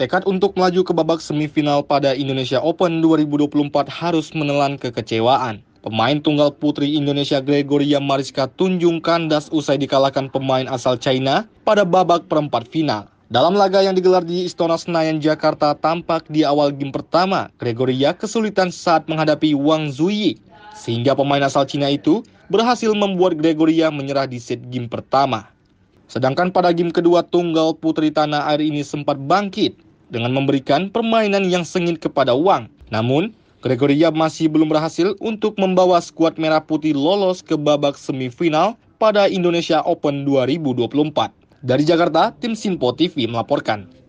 Tekad untuk melaju ke babak semifinal pada Indonesia Open 2024 harus menelan kekecewaan. Pemain tunggal putri Indonesia Gregoria Mariska Tunjung kandas usai dikalahkan pemain asal China pada babak perempat final. Dalam laga yang digelar di Istora Senayan Jakarta tampak di awal game pertama, Gregoria kesulitan saat menghadapi Wang Zuyi. Sehingga pemain asal Cina itu berhasil membuat Gregoria menyerah di set game pertama. Sedangkan pada game kedua tunggal putri tanah air ini sempat bangkit dengan memberikan permainan yang sengit kepada Wang. Namun, Gregoria masih belum berhasil untuk membawa skuad merah putih lolos ke babak semifinal pada Indonesia Open 2024. Dari Jakarta, tim Sinpo TV melaporkan.